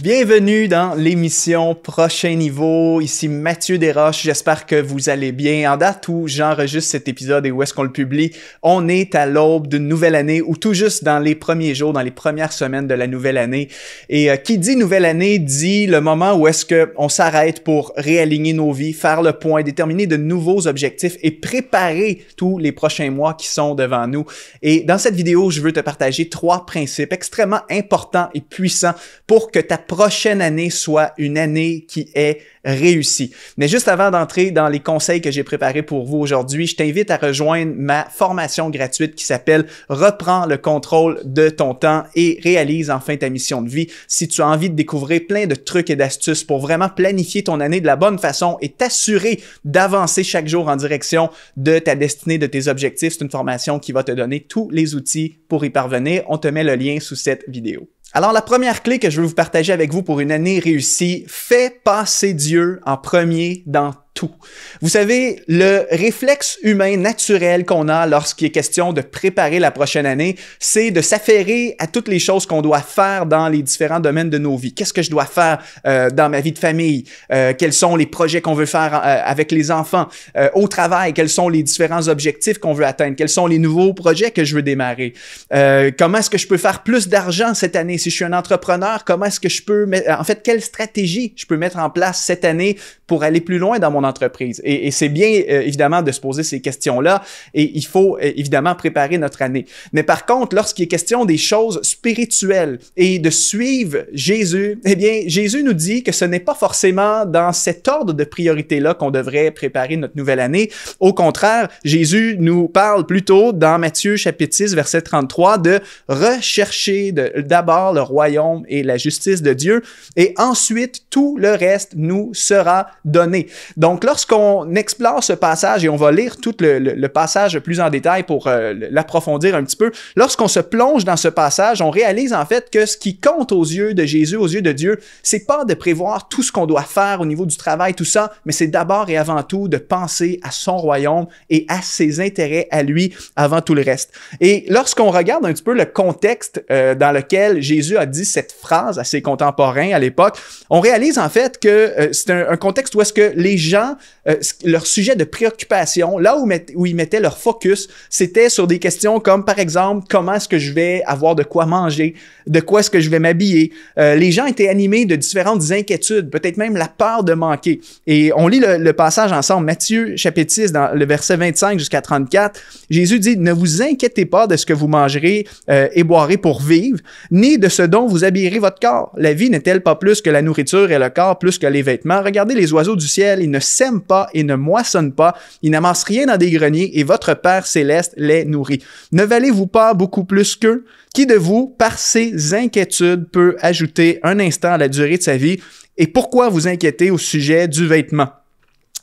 Bienvenue dans l'émission Prochain Niveau. Ici Mathieu Desroches. J'espère que vous allez bien. En date où j'enregistre cet épisode et où est-ce qu'on le publie, on est à l'aube d'une nouvelle année ou tout juste dans les premiers jours, dans les premières semaines de la nouvelle année. Et euh, qui dit nouvelle année dit le moment où est-ce qu'on s'arrête pour réaligner nos vies, faire le point, déterminer de nouveaux objectifs et préparer tous les prochains mois qui sont devant nous. Et dans cette vidéo, je veux te partager trois principes extrêmement importants et puissants pour que ta prochaine année soit une année qui est réussie. Mais juste avant d'entrer dans les conseils que j'ai préparés pour vous aujourd'hui, je t'invite à rejoindre ma formation gratuite qui s'appelle Reprends le contrôle de ton temps et réalise enfin ta mission de vie. Si tu as envie de découvrir plein de trucs et d'astuces pour vraiment planifier ton année de la bonne façon et t'assurer d'avancer chaque jour en direction de ta destinée, de tes objectifs, c'est une formation qui va te donner tous les outils pour y parvenir. On te met le lien sous cette vidéo. Alors la première clé que je veux vous partager avec vous pour une année réussie, fais passer Dieu en premier dans vous savez, le réflexe humain naturel qu'on a lorsqu'il est question de préparer la prochaine année, c'est de s'affairer à toutes les choses qu'on doit faire dans les différents domaines de nos vies. Qu'est-ce que je dois faire euh, dans ma vie de famille? Euh, quels sont les projets qu'on veut faire euh, avec les enfants? au travail, quels sont les différents objectifs qu'on veut atteindre? Quels sont les nouveaux projets que je veux démarrer? comment est-ce que je peux faire plus d'argent cette année si je suis un entrepreneur? Comment est-ce que je peux... En fait, quelle stratégie je peux mettre en place cette année pour aller plus loin dans mon entreprise. Et, c'est bien, euh, évidemment, de se poser ces questions-là et il faut, euh, évidemment, préparer notre année. Mais par contre, lorsqu'il est question des choses spirituelles et de suivre Jésus, eh bien, Jésus nous dit que ce n'est pas forcément dans cet ordre de priorité-là qu'on devrait préparer notre nouvelle année. Au contraire, Jésus nous parle plutôt dans Matthieu chapitre 6, verset 33, de rechercher d'abord le royaume et la justice de Dieu, et ensuite tout le reste nous sera donné. Donc, donc, lorsqu'on explore ce passage, et on va lire tout le, passage plus en détail pour euh, l'approfondir un petit peu, lorsqu'on se plonge dans ce passage, on réalise en fait que ce qui compte aux yeux de Jésus, aux yeux de Dieu, c'est pas de prévoir tout ce qu'on doit faire au niveau du travail, tout ça, mais c'est d'abord et avant tout de penser à son royaume et à ses intérêts à lui avant tout le reste. Et lorsqu'on regarde un petit peu le contexte euh, dans lequel Jésus a dit cette phrase à ses contemporains à l'époque, on réalise en fait que euh, c'est un contexte où est-ce que les gens euh, leur sujet de préoccupation, là où, où ils mettaient leur focus, c'était sur des questions comme, par exemple, comment est-ce que je vais avoir de quoi manger, de quoi est-ce que je vais m'habiller. Euh, les gens étaient animés de différentes inquiétudes, peut-être même la peur de manquer. Et on lit le, passage ensemble, Matthieu chapitre 6, dans le verset 25 jusqu'à 34. Jésus dit, ne vous inquiétez pas de ce que vous mangerez euh, et boirez pour vivre, ni de ce dont vous habillerez votre corps. La vie n'est-elle pas plus que la nourriture et le corps, plus que les vêtements? Regardez les oiseaux du ciel, ils ne sème pas et ne moissonne pas, ils n'amassent rien dans des greniers et votre Père céleste les nourrit. Ne valez-vous pas beaucoup plus qu'eux? Qui de vous, par ses inquiétudes, peut ajouter un instant à la durée de sa vie? Et pourquoi vous inquiétez au sujet du vêtement?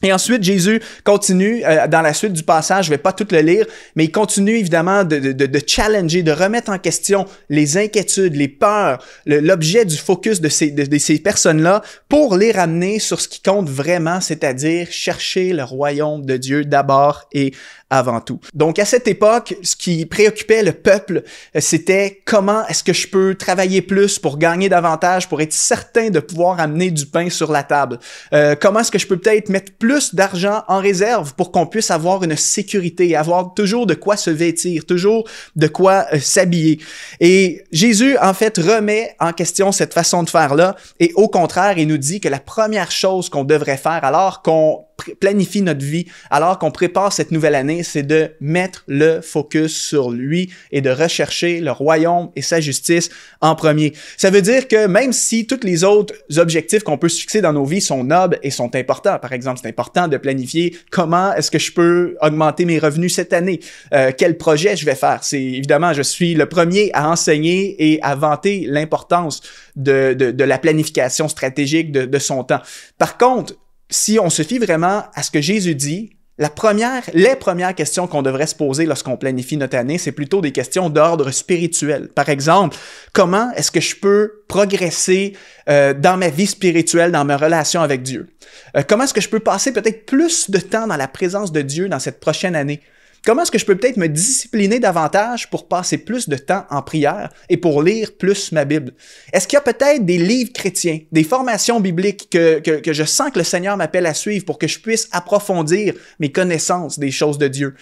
Et ensuite, Jésus continue euh, dans la suite du passage, je ne vais pas tout le lire, mais il continue évidemment de, challenger, de remettre en question les inquiétudes, les peurs, l'objet du focus de ces, de ces personnes-là pour les ramener sur ce qui compte vraiment, c'est-à-dire chercher le royaume de Dieu d'abord et avant tout. Donc à cette époque, ce qui préoccupait le peuple, euh, c'était comment est-ce que je peux travailler plus pour gagner davantage, pour être certain de pouvoir amener du pain sur la table. Euh, comment est-ce que je peux peut-être mettre plus d'argent en réserve pour qu'on puisse avoir une sécurité, avoir toujours de quoi se vêtir, toujours de quoi euh, s'habiller. Et Jésus en fait remet en question cette façon de faire là et au contraire, il nous dit que la première chose qu'on devrait faire alors qu'on planifie notre vie, alors qu'on prépare cette nouvelle année, c'est de mettre le focus sur lui et de rechercher le royaume et sa justice en premier. Ça veut dire que même si tous les autres objectifs qu'on peut se fixer dans nos vies sont nobles et sont importants, par exemple, c'est important de planifier comment est-ce que je peux augmenter mes revenus cette année, euh, quel projet je vais faire. C'est évidemment, je suis le premier à enseigner et à vanter l'importance de, la planification stratégique de, de son temps. Par contre, si on se fie vraiment à ce que Jésus dit, la première, les premières questions qu'on devrait se poser lorsqu'on planifie notre année, c'est plutôt des questions d'ordre spirituel. Par exemple, comment est-ce que je peux progresser euh, dans ma vie spirituelle, dans ma relation avec Dieu? Euh, comment est-ce que je peux passer peut-être plus de temps dans la présence de Dieu dans cette prochaine année? Comment est-ce que je peux peut-être me discipliner davantage pour passer plus de temps en prière et pour lire plus ma Bible? Est-ce qu'il y a peut-être des livres chrétiens, des formations bibliques que, je sens que le Seigneur m'appelle à suivre pour que je puisse approfondir mes connaissances des choses de Dieu?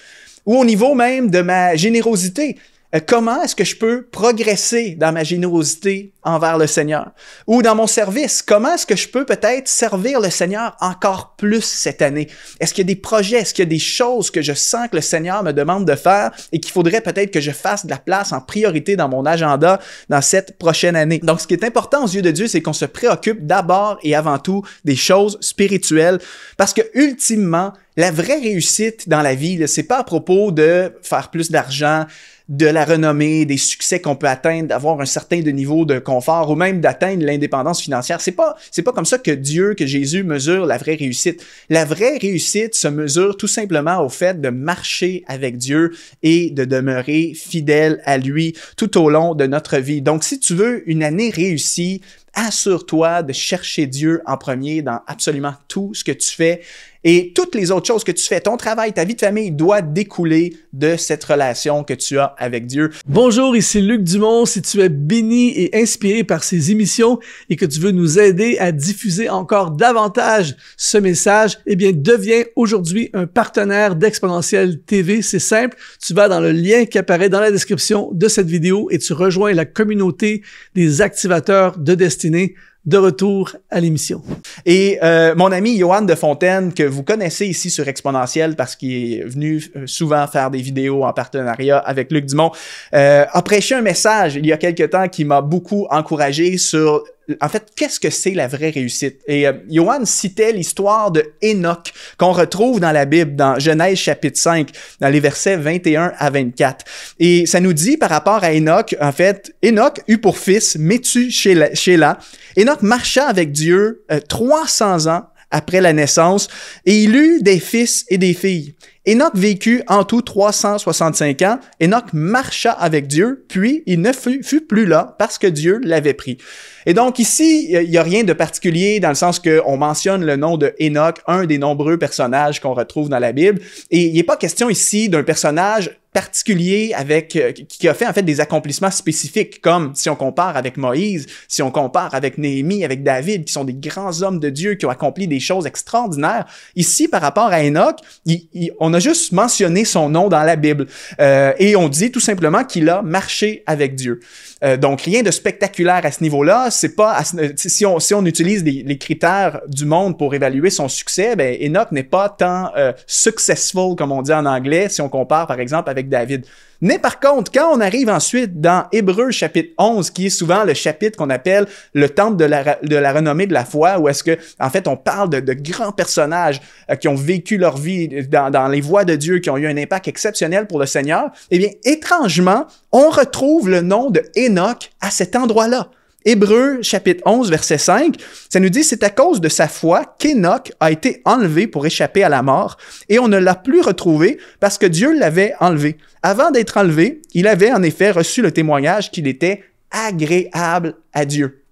Ou au niveau même de ma générosité, euh, comment est-ce que je peux progresser dans ma générosité envers le Seigneur ou dans mon service? Comment est-ce que je peux peut-être servir le Seigneur encore plus cette année? Est-ce qu'il y a des projets? Est-ce qu'il y a des choses que je sens que le Seigneur me demande de faire et qu'il faudrait peut-être que je fasse de la place en priorité dans mon agenda dans cette prochaine année? Donc, ce qui est important aux yeux de Dieu, c'est qu'on se préoccupe d'abord et avant tout des choses spirituelles parce que ultimement, la vraie réussite dans la vie, c'est pas à propos de faire plus d'argent, de la renommée, des succès qu'on peut atteindre, d'avoir un certain de niveau de confort ou même d'atteindre l'indépendance financière. C'est pas c'est pas comme ça que Dieu, que Jésus mesure la vraie réussite. La vraie réussite se mesure tout simplement au fait de marcher avec Dieu et de demeurer fidèle à lui tout au long de notre vie. Donc si tu veux une année réussie, assure-toi de chercher Dieu en premier dans absolument tout ce que tu fais et toutes les autres choses que tu fais, ton travail, ta vie de famille doit découler de cette relation que tu as avec Dieu. Bonjour, ici Luc Dumont. Si tu es béni et inspiré par ces émissions et que tu veux nous aider à diffuser encore davantage ce message, eh bien, deviens aujourd'hui un partenaire d'Exponentiel TV. C'est simple. Tu vas dans le lien qui apparaît dans la description de cette vidéo et tu rejoins la communauté des activateurs de destinée de retour à l'émission. Et euh, mon ami Johan de Fontaine, que vous connaissez ici sur Exponentiel parce qu'il est venu euh, souvent faire des vidéos en partenariat avec Luc Dumont, euh, a prêché un message il y a quelque temps qui m'a beaucoup encouragé sur en fait, qu'est-ce que c'est la vraie réussite? Et euh, Johan citait l'histoire de Enoch qu'on retrouve dans la Bible, dans Genèse chapitre 5, dans les versets 21 à 24. Et ça nous dit par rapport à Enoch, en fait, Enoch eut pour fils Métu-Shéla. Enoch marcha avec Dieu 300 euh, ans après la naissance, et il eut des fils et des filles. Enoch vécut en tout 365 ans. Enoch marcha avec Dieu, puis il ne fut, plus là parce que Dieu l'avait pris. Et donc ici, il n'y a rien de particulier dans le sens qu'on mentionne le nom de Enoch, un des nombreux personnages qu'on retrouve dans la Bible. Et il n'est pas question ici d'un personnage particulier avec euh, qui a fait en fait des accomplissements spécifiques comme si on compare avec Moïse, si on compare avec Néhémie, avec David qui sont des grands hommes de Dieu qui ont accompli des choses extraordinaires. Ici par rapport à Enoch, il, on on a juste mentionné son nom dans la Bible. Euh, et on dit tout simplement qu'il a marché avec Dieu. Euh, donc, rien de spectaculaire à ce niveau-là. C'est pas euh, si, on, si on utilise les, critères du monde pour évaluer son succès, ben Enoch n'est pas tant successful comme on dit en anglais si on compare par exemple avec David. Mais par contre, quand on arrive ensuite dans Hébreu chapitre 11, qui est souvent le chapitre qu'on appelle le temple de la, renommée de la foi, où est-ce que, en fait, on parle de, grands personnages euh, qui ont vécu leur vie dans, dans les voies de Dieu, qui ont eu un impact exceptionnel pour le Seigneur, eh bien, étrangement, on retrouve le nom de Enoch à cet endroit-là. Hébreu chapitre 11, verset 5, ça nous dit, c'est à cause de sa foi qu'Enoch a été enlevé pour échapper à la mort, et on ne l'a plus retrouvé parce que Dieu l'avait enlevé. Avant d'être enlevé, il avait en effet reçu le témoignage qu'il était agréable à Dieu.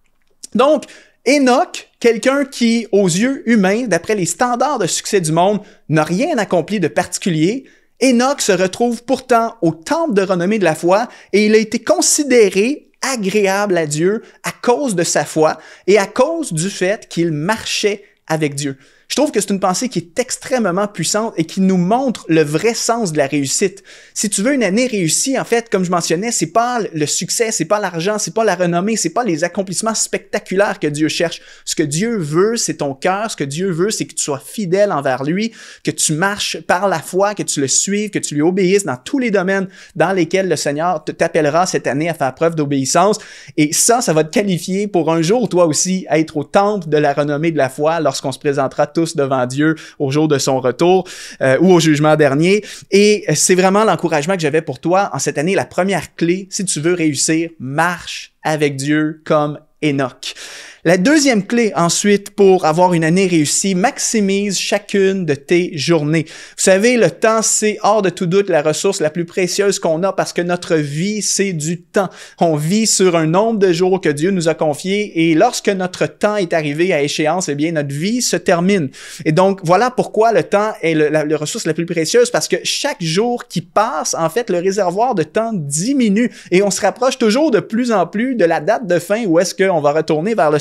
Donc, Enoch, quelqu'un qui, aux yeux humains, d'après les standards de succès du monde, n'a rien accompli de particulier, Enoch se retrouve pourtant au temple de renommée de la foi et il a été considéré agréable à Dieu à cause de sa foi et à cause du fait qu'il marchait avec Dieu. Je trouve que c'est une pensée qui est extrêmement puissante et qui nous montre le vrai sens de la réussite. Si tu veux une année réussie, en fait, comme je mentionnais, c'est pas le succès, c'est pas l'argent, c'est pas la renommée, c'est pas les accomplissements spectaculaires que Dieu cherche. Ce que Dieu veut, c'est ton cœur. Ce que Dieu veut, c'est que tu sois fidèle envers lui, que tu marches par la foi, que tu le suives, que tu lui obéisses dans tous les domaines dans lesquels le Seigneur t'appellera cette année à faire preuve d'obéissance. Et ça, ça va te qualifier pour un jour, toi aussi, être au temple de la renommée de la foi lorsqu'on se présentera devant Dieu au jour de son retour euh, ou au jugement dernier. Et euh, c'est vraiment l'encouragement que j'avais pour toi en cette année. La première clé, si tu veux réussir, marche avec Dieu comme Enoch. La deuxième clé ensuite pour avoir une année réussie, maximise chacune de tes journées. Vous savez, le temps, c'est hors de tout doute la ressource la plus précieuse qu'on a parce que notre vie, c'est du temps. On vit sur un nombre de jours que Dieu nous a confiés et lorsque notre temps est arrivé à échéance, eh bien, notre vie se termine. Et donc, voilà pourquoi le temps est la, ressource la plus précieuse parce que chaque jour qui passe, en fait, le réservoir de temps diminue et on se rapproche toujours de plus en plus de la date de fin où est-ce qu'on va retourner vers le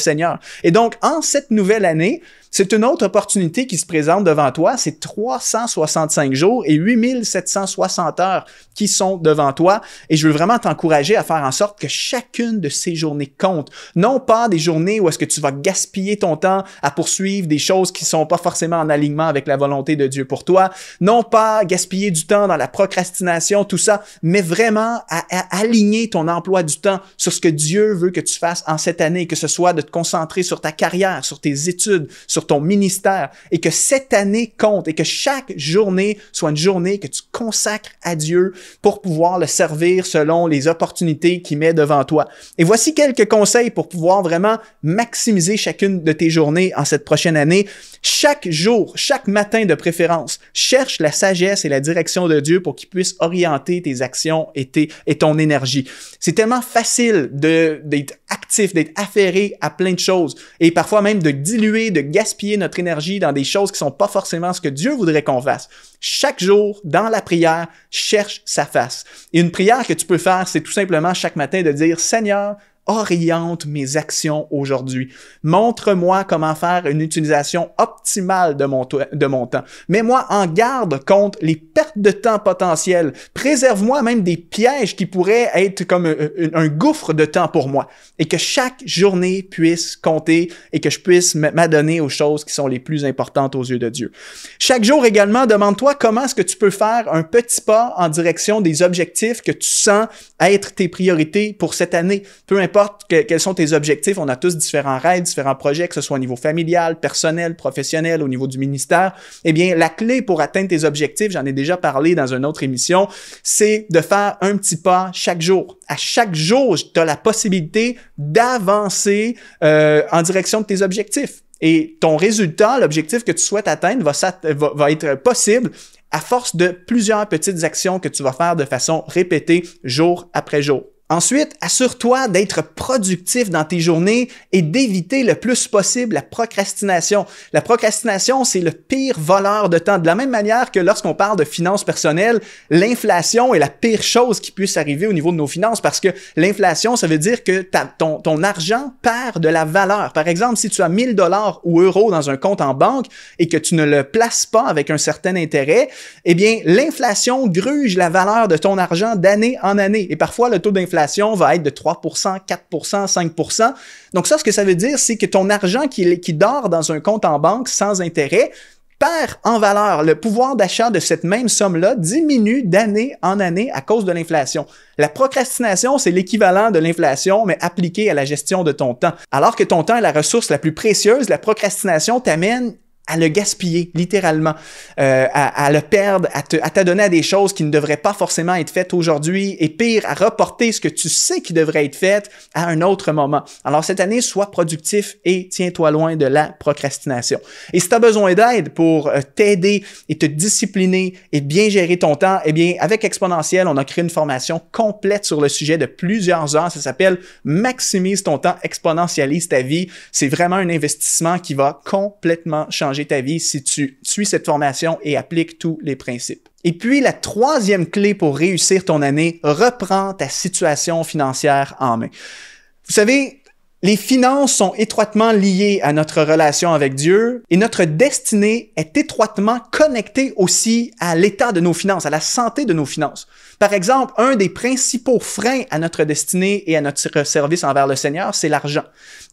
et donc, en cette nouvelle année, c'est une autre opportunité qui se présente devant toi. C'est 365 jours et 8760 heures qui sont devant toi. Et je veux vraiment t'encourager à faire en sorte que chacune de ces journées compte. Non pas des journées où est-ce que tu vas gaspiller ton temps à poursuivre des choses qui ne sont pas forcément en alignement avec la volonté de Dieu pour toi. Non pas gaspiller du temps dans la procrastination, tout ça, mais vraiment à, aligner ton emploi du temps sur ce que Dieu veut que tu fasses en cette année, que ce soit de te concentrer sur ta carrière, sur tes études, sur ton ministère, et que cette année compte, et que chaque journée soit une journée que tu consacres à Dieu pour pouvoir le servir selon les opportunités qu'il met devant toi. Et voici quelques conseils pour pouvoir vraiment maximiser chacune de tes journées en cette prochaine année. Chaque jour, chaque matin de préférence, cherche la sagesse et la direction de Dieu pour qu'il puisse orienter tes actions et, et ton énergie. C'est tellement facile d'être actif, d'être affairé à plein de choses. Et parfois même de diluer, de gaspiller notre énergie dans des choses qui sont pas forcément ce que Dieu voudrait qu'on fasse. Chaque jour, dans la prière, cherche sa face. une prière que tu peux faire, c'est tout simplement chaque matin de dire, Seigneur, oriente mes actions aujourd'hui. Montre-moi comment faire une utilisation optimale de mon, de mon temps. Mets-moi en garde contre les pertes de temps potentielles. Préserve-moi même des pièges qui pourraient être comme euh, euh, un, gouffre de temps pour moi. Et que chaque journée puisse compter et que je puisse m'adonner aux choses qui sont les plus importantes aux yeux de Dieu. Chaque jour également, demande-toi comment est-ce que tu peux faire un petit pas en direction des objectifs que tu sens être tes priorités pour cette année. Peu importe quels sont tes objectifs, on a tous différents rêves, différents projets, que ce soit au niveau familial, personnel, professionnel, au niveau du ministère. Eh bien, la clé pour atteindre tes objectifs, j'en ai déjà parlé dans une autre émission, c'est de faire un petit pas chaque jour. À chaque jour, tu as la possibilité d'avancer euh, en direction de tes objectifs. Et ton résultat, l'objectif que tu souhaites atteindre, va être possible à force de plusieurs petites actions que tu vas faire de façon répétée jour après jour. Ensuite, assure-toi d'être productif dans tes journées et d'éviter le plus possible la procrastination. La procrastination, c'est le pire voleur de temps. De la même manière que lorsqu'on parle de finances personnelles, l'inflation est la pire chose qui puisse arriver au niveau de nos finances parce que l'inflation, ça veut dire que ton, argent perd de la valeur. Par exemple, si tu as 1000 dollars ou euros dans un compte en banque et que tu ne le places pas avec un certain intérêt, eh bien, l'inflation gruge la valeur de ton argent d'année en année. Et parfois, le taux d'inflation va être de 3 4 5 Donc ça, ce que ça veut dire, c'est que ton argent qui, qui dort dans un compte en banque sans intérêt, perd en valeur. Le pouvoir d'achat de cette même somme-là diminue d'année en année à cause de l'inflation. La procrastination, c'est l'équivalent de l'inflation, mais appliqué à la gestion de ton temps. Alors que ton temps est la ressource la plus précieuse, la procrastination t'amène à le gaspiller, littéralement, euh, à, le perdre, à, te, à t'adonner à des choses qui ne devraient pas forcément être faites aujourd'hui, et pire, à reporter ce que tu sais qui devrait être fait à un autre moment. Alors cette année, sois productif et tiens-toi loin de la procrastination. Et si tu as besoin d'aide pour euh, t'aider et te discipliner et bien gérer ton temps, eh bien, avec Exponentiel, on a créé une formation complète sur le sujet de plusieurs heures. Ça s'appelle Maximise ton temps, exponentialise ta vie. C'est vraiment un investissement qui va complètement changer ta vie si tu suis cette formation et appliques tous les principes. Et puis, la troisième clé pour réussir ton année, reprends ta situation financière en main. Vous savez, les finances sont étroitement liées à notre relation avec Dieu et notre destinée est étroitement connectée aussi à l'état de nos finances, à la santé de nos finances. Par exemple, un des principaux freins à notre destinée et à notre service envers le Seigneur, c'est l'argent.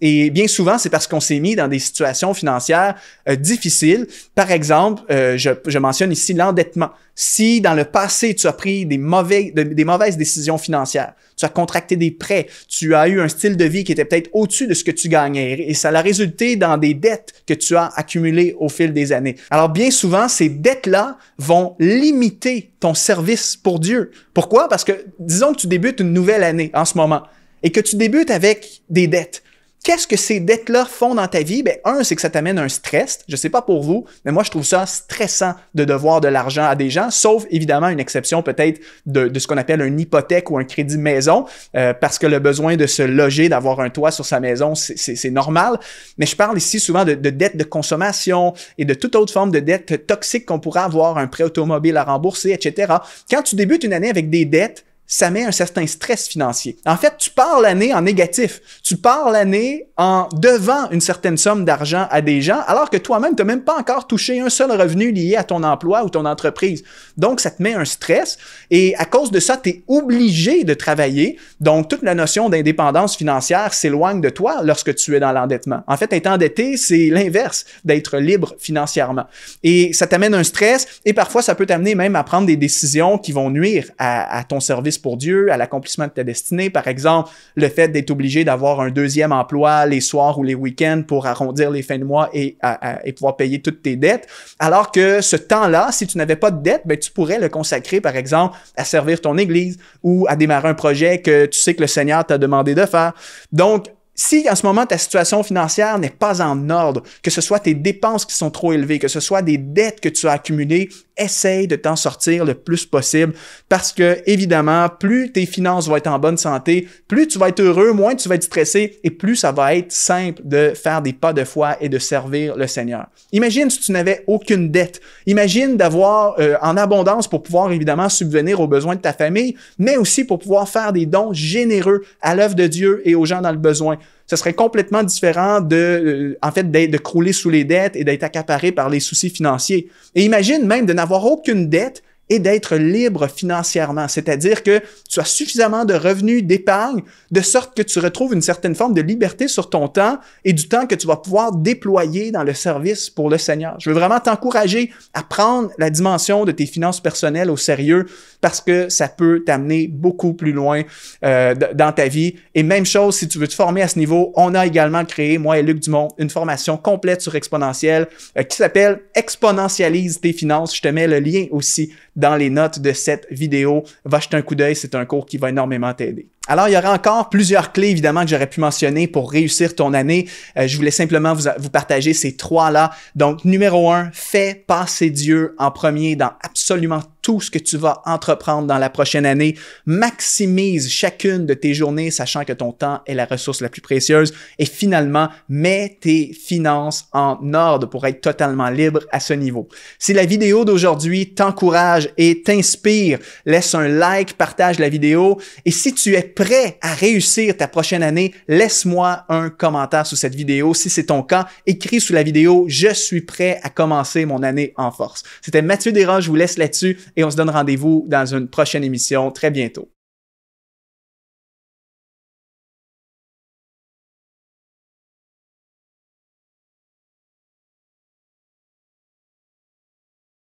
Et bien souvent, c'est parce qu'on s'est mis dans des situations financières euh, difficiles. Par exemple, euh, je, mentionne ici l'endettement. Si dans le passé, tu as pris des mauvaises décisions financières, tu as contracté des prêts, tu as eu un style de vie qui était peut-être au-dessus de ce que tu gagnais et ça a résulté dans des dettes que tu as accumulées au fil des années. Alors bien souvent, ces dettes-là vont limiter ton service pour Dieu. Pourquoi? Parce que disons que tu débutes une nouvelle année en ce moment et que tu débutes avec des dettes Qu'est-ce que ces dettes-là font dans ta vie? Ben, un, c'est que ça t'amène un stress. Je sais pas pour vous, mais moi, je trouve ça stressant de devoir de l'argent à des gens, sauf évidemment une exception peut-être de, de, ce qu'on appelle une hypothèque ou un crédit maison, euh, parce que le besoin de se loger, d'avoir un toit sur sa maison, c'est normal. Mais je parle ici souvent de, de dettes de consommation et de toute autre forme de dettes toxiques qu'on pourrait avoir, un prêt automobile à rembourser, etc. Quand tu débutes une année avec des dettes, ça met un certain stress financier. En fait, tu pars l'année en négatif. Tu pars l'année en devant une certaine somme d'argent à des gens, alors que toi-même, tu n'as même pas encore touché un seul revenu lié à ton emploi ou ton entreprise. Donc, ça te met un stress et à cause de ça, tu es obligé de travailler. Donc, toute la notion d'indépendance financière s'éloigne de toi lorsque tu es dans l'endettement. En fait, être endetté, c'est l'inverse d'être libre financièrement. Et ça t'amène un stress et parfois, ça peut t'amener même à prendre des décisions qui vont nuire à, ton service pour Dieu, à l'accomplissement de ta destinée. Par exemple, le fait d'être obligé d'avoir un deuxième emploi les soirs ou les week-ends pour arrondir les fins de mois et, pouvoir payer toutes tes dettes. Alors que ce temps-là, si tu n'avais pas de dette, ben, tu pourrais le consacrer, par exemple, à servir ton Église ou à démarrer un projet que tu sais que le Seigneur t'a demandé de faire. Donc, si en ce moment ta situation financière n'est pas en ordre, que ce soit tes dépenses qui sont trop élevées, que ce soit des dettes que tu as accumulées, essaye de t'en sortir le plus possible parce que évidemment, plus tes finances vont être en bonne santé, plus tu vas être heureux, moins tu vas être stressé et plus ça va être simple de faire des pas de foi et de servir le Seigneur. Imagine si tu n'avais aucune dette. Imagine d'avoir euh, en abondance pour pouvoir évidemment subvenir aux besoins de ta famille, mais aussi pour pouvoir faire des dons généreux à l'œuvre de Dieu et aux gens dans le besoin ce serait complètement différent de, euh, en fait, de crouler sous les dettes et d'être accaparé par les soucis financiers. Et imagine même de n'avoir aucune dette et d'être libre financièrement, c'est-à-dire que tu as suffisamment de revenus d'épargne de sorte que tu retrouves une certaine forme de liberté sur ton temps et du temps que tu vas pouvoir déployer dans le service pour le Seigneur. Je veux vraiment t'encourager à prendre la dimension de tes finances personnelles au sérieux parce que ça peut t'amener beaucoup plus loin euh, dans ta vie. Et même chose, si tu veux te former à ce niveau, on a également créé, moi et Luc Dumont, une formation complète sur Exponentielle euh, qui s'appelle Exponentialise tes finances. Je te mets le lien aussi dans les notes de cette vidéo. Va jeter un coup d'œil, c'est un cours qui va énormément t'aider. Alors, il y aura encore plusieurs clés, évidemment, que j'aurais pu mentionner pour réussir ton année. Euh, je voulais simplement vous, vous partager ces trois-là. Donc, numéro un, fais passer Dieu en premier dans absolument tout ce que tu vas entreprendre dans la prochaine année. Maximise chacune de tes journées, sachant que ton temps est la ressource la plus précieuse. Et finalement, mets tes finances en ordre pour être totalement libre à ce niveau. Si la vidéo d'aujourd'hui t'encourage et t'inspire, laisse un like, partage la vidéo. Et si tu es prêt à réussir ta prochaine année, laisse-moi un commentaire sous cette vidéo. Si c'est ton cas, écris sous la vidéo Je suis prêt à commencer mon année en force. C'était Mathieu Desroches, je vous laisse là-dessus et on se donne rendez-vous dans une prochaine émission très bientôt.